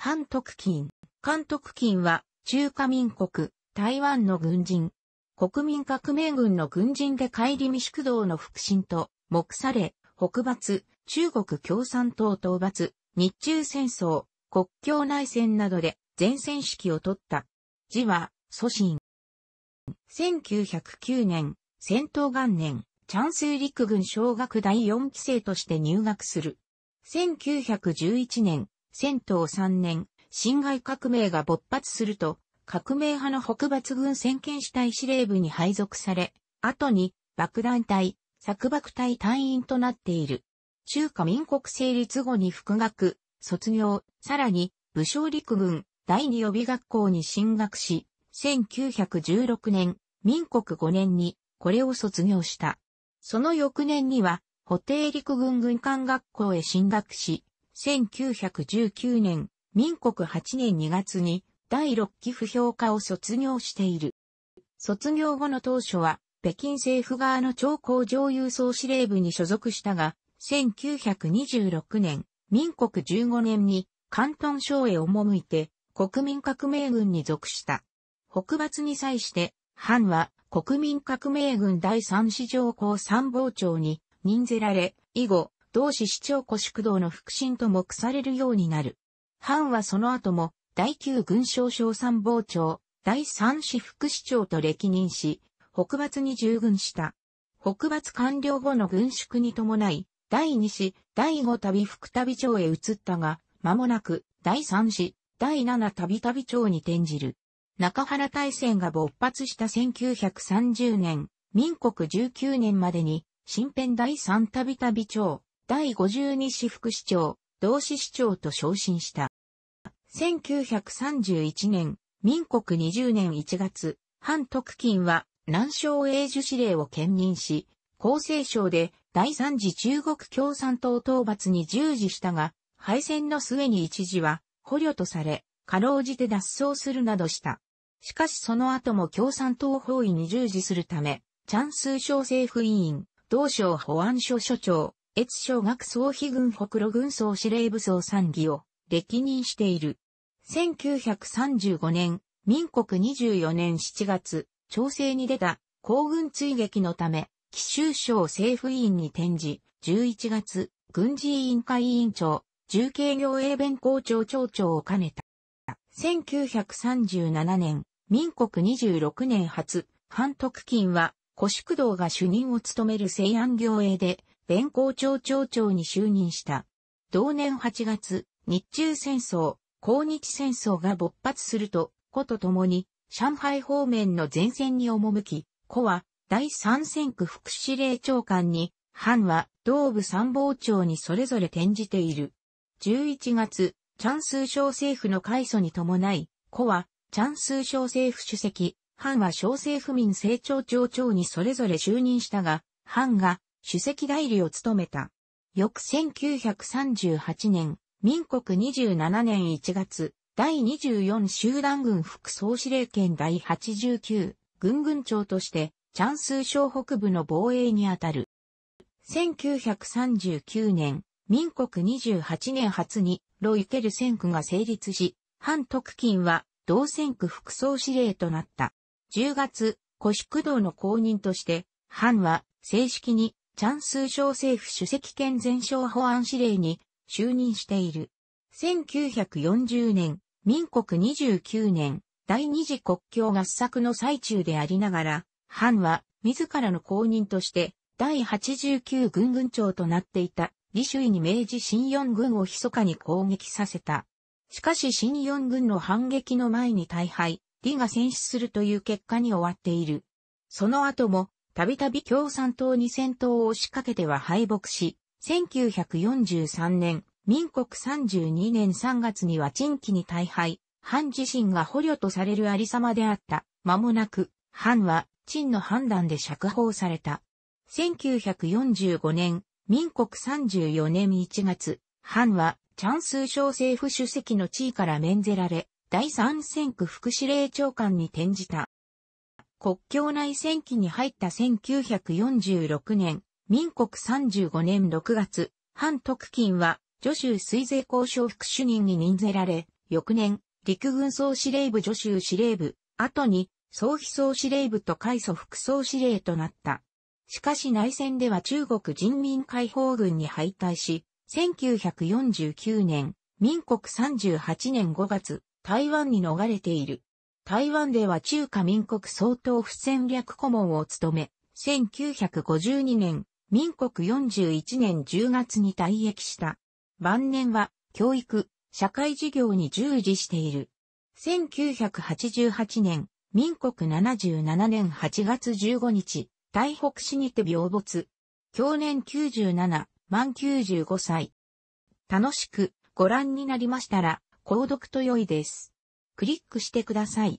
反徳金。韓徳金は、中華民国、台湾の軍人。国民革命軍の軍人で帰り未宿道の腹心と、目され、北伐、中国共産党討伐、日中戦争、国境内戦などで前線指揮を取った。字は、祖神。1909年、戦闘元年、チャンスー陸軍小学第4期生として入学する。1911年、戦闘3年、辛亥革命が勃発すると、革命派の北伐軍先遣主体司令部に配属され、後に爆弾隊、作爆隊隊員となっている。中華民国成立後に復学、卒業、さらに武将陸軍第二予備学校に進学し、1916年、民国5年にこれを卒業した。その翌年には、補定陸軍軍艦学校へ進学し、1919年、民国8年2月に第6期不評化を卒業している。卒業後の当初は、北京政府側の超高上優総司令部に所属したが、1926年、民国15年に関東省へ赴いて、国民革命軍に属した。北伐に際して、藩は国民革命軍第三市上校参謀長に任ぜられ、以後、同志市長古宿道の腹心と目されるようになる。藩はその後も、第9軍省省参謀長、第3市副市長と歴任し、北伐に従軍した。北伐完了後の軍縮に伴い、第2市、第5旅副旅長へ移ったが、間もなく、第3市、第7旅旅長に転じる。中原大戦が勃発した1930年、民国19年までに、新編第3旅旅長、第52市副市長、同市市長と昇進した。1931年、民国20年1月、反特勤は南昌永寿司令を兼任し、厚生省で第三次中国共産党討伐に従事したが、敗戦の末に一時は捕虜とされ、かろうじて脱走するなどした。しかしその後も共産党包囲に従事するため、チャンスー省政府委員、同省保安署署長、越小学総比軍北路軍総司令部総参議を歴任している。1935年、民国24年7月、調整に出た皇軍追撃のため、奇州省政府委員に転じ、11月、軍事委員会委員長、重慶行営弁公庁長長を兼ねた。1937年、民国26年初、反徳金は、古宿道が主任を務める西安行営で、弁公庁庁長に就任した。同年8月、日中戦争、抗日戦争が勃発すると、子と共に、上海方面の前線に赴き、子は、第三戦区副司令長官に、藩は、同部参謀長にそれぞれ転じている。11月、チャンスー小政府の改祖に伴い、子は、チャンスー小政府主席、藩は小政府民政庁長にそれぞれ就任したが、藩が主席代理を務めた。翌1938年、民国27年1月、第24集団軍副総司令権第89軍軍長として、チャンスー省北部の防衛にあたる。1939年、民国28年初に、ロイケル戦区が成立し、反特勤は、同戦区副総司令となった。10月、古宿道の公認として、藩は正式にチャンスー省政府主席兼全省保安司令に就任している。1940年、民国29年、第二次国境合作の最中でありながら、ハンは自らの後任として、第89軍軍長となっていた、李周に明治新四軍を密かに攻撃させた。しかし新四軍の反撃の前に大敗、李が戦死するという結果に終わっている。その後も、たびたび共産党に戦闘を仕掛けては敗北し、1943年、民国32年3月には陳期に大敗、藩自身が捕虜とされるありさまであった。間もなく、藩は、陳の判断で釈放された。1945年、民国34年1月、藩は、チャンスー政府主席の地位から免ぜられ、第三戦区副司令長官に転じた。国境内戦期に入った1946年、民国35年6月、反特勤は、女州水税交渉副主任に任ぜられ、翌年、陸軍総司令部女州司令部、後に、総秘総司令部と海祖副総司令となった。しかし内戦では中国人民解放軍に敗退し、1949年、民国38年5月、台湾に逃れている。台湾では中華民国総統府戦略顧問を務め、1952年、民国41年10月に退役した。晩年は、教育、社会事業に従事している。1988年、民国77年8月15日、台北市にて病没。去年97、満95歳。楽しくご覧になりましたら、購読と良いです。クリックしてください。